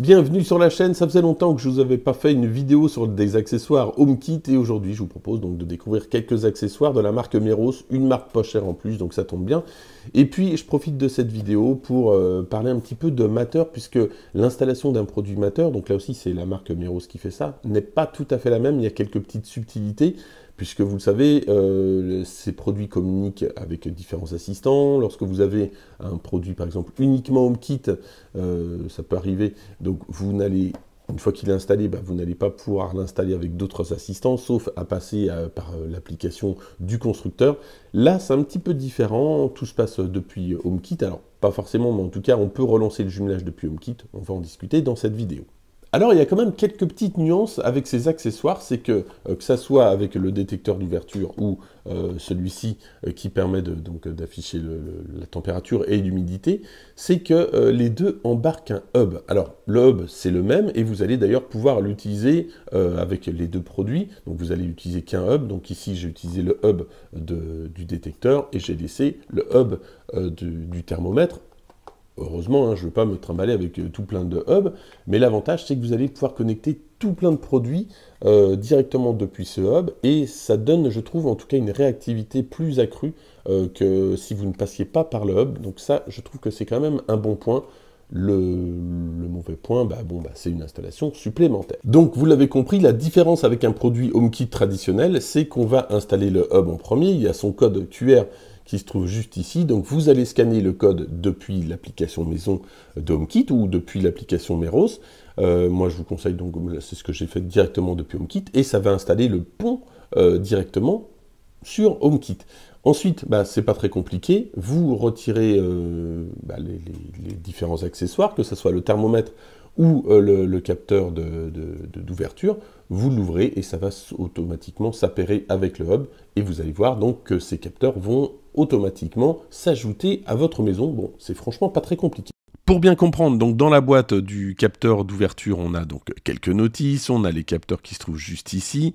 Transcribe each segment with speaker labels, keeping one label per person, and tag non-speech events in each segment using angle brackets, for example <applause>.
Speaker 1: Bienvenue sur la chaîne, ça faisait longtemps que je ne vous avais pas fait une vidéo sur des accessoires HomeKit et aujourd'hui je vous propose donc de découvrir quelques accessoires de la marque Meros, une marque pas chère en plus donc ça tombe bien. Et puis je profite de cette vidéo pour euh, parler un petit peu de mateur puisque l'installation d'un produit mateur, donc là aussi c'est la marque Meros qui fait ça, n'est pas tout à fait la même, il y a quelques petites subtilités puisque vous le savez, euh, ces produits communiquent avec différents assistants. Lorsque vous avez un produit, par exemple, uniquement HomeKit, euh, ça peut arriver, donc vous n'allez une fois qu'il est installé, bah, vous n'allez pas pouvoir l'installer avec d'autres assistants, sauf à passer euh, par l'application du constructeur. Là, c'est un petit peu différent, tout se passe depuis HomeKit. Alors, pas forcément, mais en tout cas, on peut relancer le jumelage depuis HomeKit, on va en discuter dans cette vidéo. Alors il y a quand même quelques petites nuances avec ces accessoires, c'est que euh, que ça soit avec le détecteur d'ouverture ou euh, celui-ci euh, qui permet donc d'afficher la température et l'humidité, c'est que les deux embarquent un hub. Alors le hub c'est le même et vous allez d'ailleurs pouvoir l'utiliser avec les deux produits. Donc vous allez utiliser qu'un hub. Donc ici j'ai utilisé le hub du détecteur et j'ai laissé le hub du thermomètre Heureusement, hein, je ne veux pas me trimballer avec euh, tout plein de hubs, mais l'avantage, c'est que vous allez pouvoir connecter tout plein de produits euh, directement depuis ce hub, et ça donne, je trouve, en tout cas une réactivité plus accrue euh, que si vous ne passiez pas par le hub. Donc ça, je trouve que c'est quand même un bon point. Le, mauvais point, bah bon, bah c'est une installation supplémentaire. Donc vous l'avez compris, la différence avec un produit HomeKit traditionnel, c'est qu'on va installer le hub en premier, il y a son code QR qui se trouve juste ici. Donc vous allez scanner le code depuis l'application maison de HomeKit ou depuis l'application Meros. Euh, moi je vous conseille donc, c'est ce que j'ai fait directement depuis HomeKit, et ça va installer le pont euh, directement sur HomeKit. Ensuite, bah, c'est pas très compliqué, vous retirez euh, bah, les, les différents accessoires, que ce soit le thermomètre ou euh, le, capteur d'ouverture, vous l'ouvrez et ça va automatiquement s'appairer avec le hub. Et vous allez voir donc que ces capteurs vont automatiquement s'ajouter à votre maison. Bon, c'est franchement pas très compliqué. Pour bien comprendre, donc dans la boîte du capteur d'ouverture, on a donc quelques notices, on a les capteurs qui se trouvent juste ici.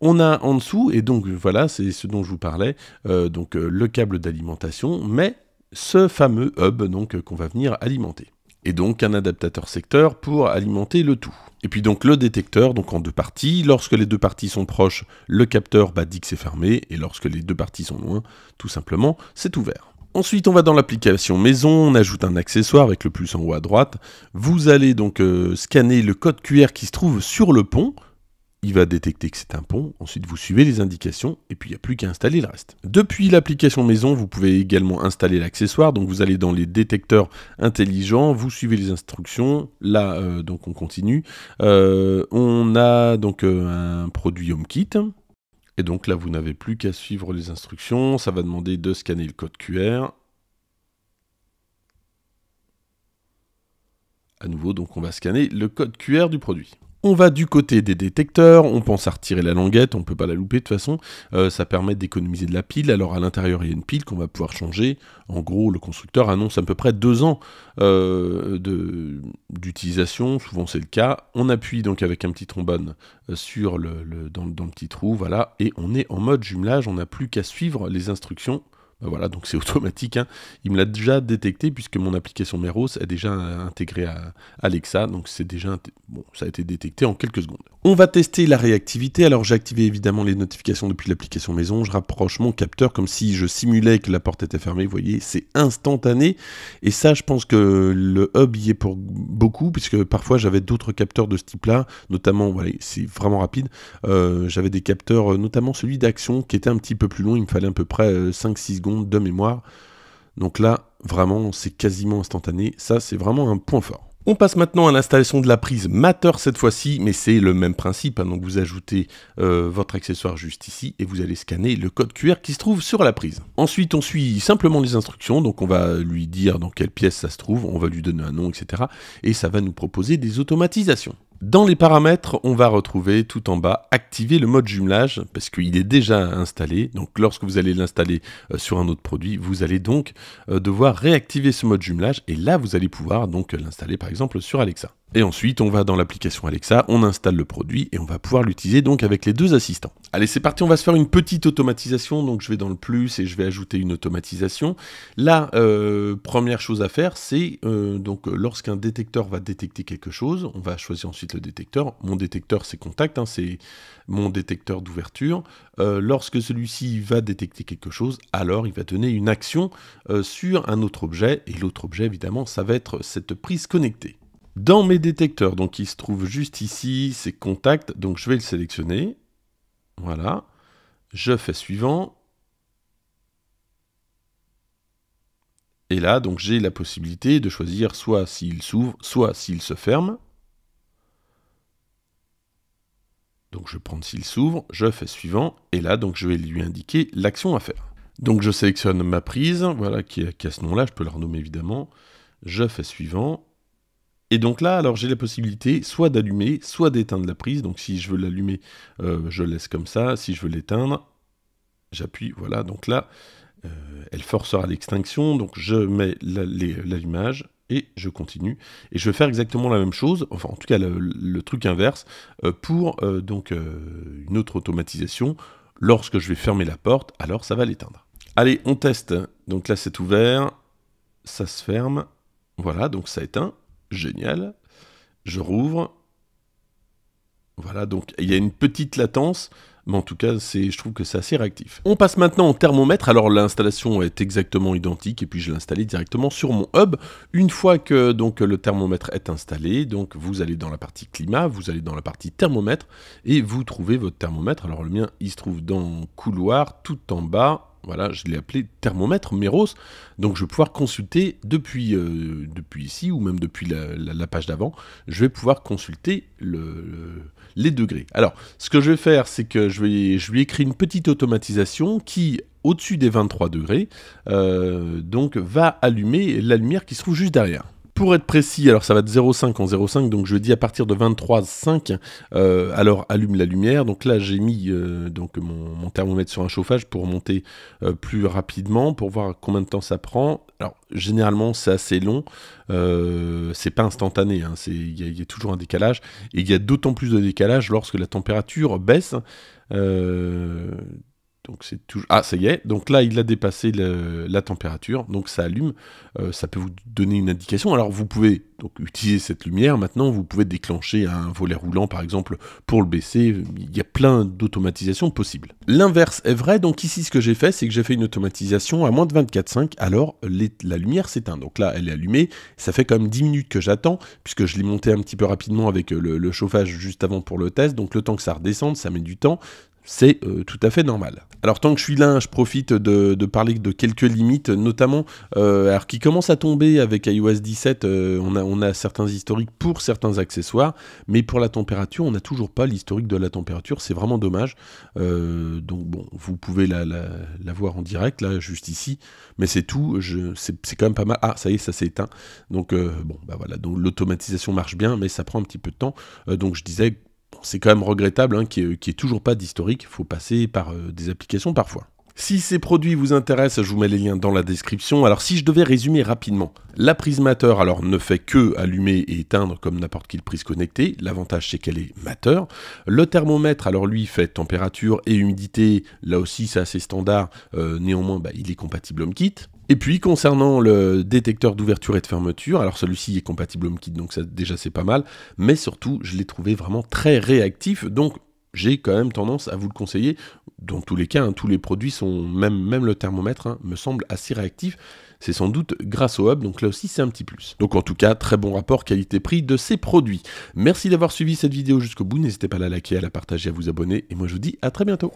Speaker 1: On a en dessous, et donc voilà, c'est ce dont je vous parlais, euh, donc euh, le câble d'alimentation, mais ce fameux hub donc qu'on va venir alimenter et donc un adaptateur secteur pour alimenter le tout. Et puis donc le détecteur, donc en deux parties, lorsque les deux parties sont proches, le capteur bah, dit que c'est fermé, et lorsque les deux parties sont loin, tout simplement, c'est ouvert. Ensuite, on va dans l'application maison, on ajoute un accessoire avec le plus en haut à droite. Vous allez donc euh, scanner le code QR qui se trouve sur le pont, il va détecter que c'est un pont, ensuite vous suivez les indications, et puis il n'y a plus qu'à installer le reste. Depuis l'application maison, vous pouvez également installer l'accessoire, donc vous allez dans les détecteurs intelligents, vous suivez les instructions, là euh, donc on continue. Euh, on a donc euh, un produit HomeKit, et donc là vous n'avez plus qu'à suivre les instructions, ça va demander de scanner le code QR, à nouveau, donc on va scanner le code QR du produit. On va du côté des détecteurs, on pense à retirer la languette, on peut pas la louper de toute façon, euh, ça permet d'économiser de la pile, alors à l'intérieur il y a une pile qu'on va pouvoir changer, en gros le constructeur annonce à peu près deux ans euh, d'utilisation, souvent c'est le cas, on appuie donc avec un petit trombone euh, sur le, dans, dans le petit trou, voilà, et on est en mode jumelage, on n'a plus qu'à suivre les instructions euh, voilà, donc c'est <laughs> automatique. Hein. Il me l'a déjà détecté puisque mon application Meros est déjà intégrée à Alexa. Donc c'est déjà bon, ça a été détecté en quelques secondes. On va tester la réactivité. Alors j'ai activé évidemment les notifications depuis l'application maison. Je rapproche mon capteur comme si je simulais que la porte était fermée. Vous voyez, c'est instantané. Et ça, je pense que le hub y est pour beaucoup puisque parfois j'avais d'autres capteurs de ce type-là, notamment, voilà, c'est vraiment rapide. Euh, j'avais des capteurs, euh, notamment celui d'action qui était un petit peu plus long. Il me fallait à peu près 5-6 secondes de mémoire. Donc là, vraiment, c'est quasiment instantané. Ça, c'est vraiment un point fort. On passe maintenant à l'installation de la prise Matter cette fois-ci, mais c'est le même principe. Hein. donc vous ajoutez euh, votre accessoire juste ici et vous allez scanner le code QR qui se trouve sur la prise. Ensuite, on suit simplement les instructions. Donc on va lui dire dans quelle pièce ça se trouve, on va lui donner un nom, etc. Et ça va nous proposer des automatisations. Dans les paramètres, on va retrouver tout en bas activer le mode jumelage parce qu'il est déjà installé. Donc lorsque vous allez l'installer euh, sur un autre produit, vous allez donc euh, devoir réactiver ce mode jumelage et là vous allez pouvoir donc l'installer par exemple sur Alexa. Et ensuite, on va dans l'application Alexa, on installe le produit et on va pouvoir l'utiliser donc avec les deux assistants. Allez, c'est parti, on va se faire une petite automatisation. Donc, je vais dans le plus et je vais ajouter une automatisation. La euh, première chose à faire, c'est euh, donc lorsqu'un détecteur va détecter quelque chose, on va choisir ensuite le détecteur. Mon détecteur, c'est contact, hein, c'est mon détecteur d'ouverture. Euh, lorsque celui-ci va détecter quelque chose, alors il va donner une action sur un autre objet et l'autre objet, évidemment, ça va être cette prise connectée. Dans mes détecteurs, donc il se trouve juste ici, c'est contact, donc je vais le sélectionner. Voilà. Je fais suivant. Et là, donc j'ai la possibilité de choisir soit s'il s'ouvre, soit s'il se ferme. Donc je prends s'il s'ouvre, je fais suivant, et là donc je vais lui indiquer l'action à faire. Donc je sélectionne ma prise, voilà, qui, qui a ce nom-là, je peux la renommer évidemment. Je fais suivant, et donc là, alors j'ai la possibilité soit d'allumer, soit d'éteindre la prise. Donc si je veux l'allumer, euh, je laisse comme ça. Si je veux l'éteindre, j'appuie. Voilà, donc là, euh, elle forcera l'extinction. Donc je mets l'allumage et je continue. Et je vais faire exactement la même chose, enfin en tout cas le, truc inverse, euh, pour donc une autre automatisation. Lorsque je vais fermer la porte, alors ça va l'éteindre. Allez, on teste. Donc là, c'est ouvert. Ça se ferme. Voilà, donc ça éteint. Génial. Je rouvre. Voilà, donc il y a une petite latence. Mais en tout cas, je trouve que c'est assez réactif. On passe maintenant au thermomètre. Alors l'installation est exactement identique et puis je l'ai installé directement sur mon hub. Une fois que donc le thermomètre est installé, donc vous allez dans la partie climat, vous allez dans la partie thermomètre et vous trouvez votre thermomètre. Alors le mien, il se trouve dans couloir tout en bas voilà, je l'ai appelé thermomètre Méros. Donc je vais pouvoir consulter depuis, euh, depuis ici ou même depuis la, page d'avant. Je vais pouvoir consulter les degrés. Alors, ce que je vais faire, c'est que je, vais, je lui écris une petite automatisation qui, au-dessus des 23 degrés, euh, donc va allumer la lumière qui se trouve juste derrière. Pour être précis, alors ça va de 0,5 en 0,5, donc je dis à partir de 23,5, euh, alors allume la lumière. Donc là, j'ai mis euh, donc mon, thermomètre sur un chauffage pour monter euh, plus rapidement, pour voir combien de temps ça prend. Alors généralement, c'est assez long, c'est pas instantané, hein. il y, y, a toujours un décalage, et il y a d'autant plus de décalage lorsque la température baisse. Donc c'est toujours... Ah, ça y est. Donc là, il a dépassé la température. Donc ça allume. Euh, ça peut vous donner une indication. Alors vous pouvez donc utiliser cette lumière. Maintenant, vous pouvez déclencher un volet roulant, par exemple, pour le baisser. Il y a plein d'automatisations possibles. L'inverse est vrai. Donc ici, ce que j'ai fait, c'est que j'ai fait une automatisation à moins de 24,5. Alors la lumière s'éteint. Donc là, elle est allumée. Ça fait quand même 10 minutes que j'attends, puisque je l'ai monté un petit peu rapidement avec le, chauffage juste avant pour le test. Donc le temps que ça redescende, ça met du temps. C'est euh, tout à fait normal. Alors tant que je suis là, je profite de, parler de quelques limites, notamment euh, alors qui commencent à tomber avec iOS 17. Euh, on, a, certains historiques pour certains accessoires, mais pour la température, on n'a toujours pas l'historique de la température. C'est vraiment dommage. donc bon, vous pouvez la, voir en direct là, juste ici, mais c'est tout. C'est quand même pas mal. Ah ça y est, ça s'est éteint. Donc bon, bah voilà. Donc l'automatisation marche bien, mais ça prend un petit peu de temps. donc je disais c'est quand même regrettable hein, qu'il n'y ait, toujours pas d'historique. Il faut passer par euh, des applications parfois. Si ces produits vous intéressent, je vous mets les liens dans la description. Alors si je devais résumer rapidement, la prise alors ne fait que allumer et éteindre comme n'importe quelle prise connectée. L'avantage c'est qu'elle est mateur. Le thermomètre alors lui fait température et humidité. Là aussi c'est assez standard. Euh, néanmoins bah, il est compatible HomeKit. Et puis concernant le détecteur d'ouverture et de fermeture, alors celui-ci est compatible HomeKit donc ça, déjà c'est pas mal. Mais surtout je l'ai trouvé vraiment très réactif donc j'ai quand même tendance à vous le conseiller dans tous les cas, hein, tous les produits sont, même, même le thermomètre, hein, me semble assez réactif. C'est sans doute grâce au hub, donc là aussi c'est un petit plus. Donc en tout cas, très bon rapport qualité-prix de ces produits. Merci d'avoir suivi cette vidéo jusqu'au bout, n'hésitez pas à la liker, à la partager, à vous abonner, et moi je vous dis à très bientôt.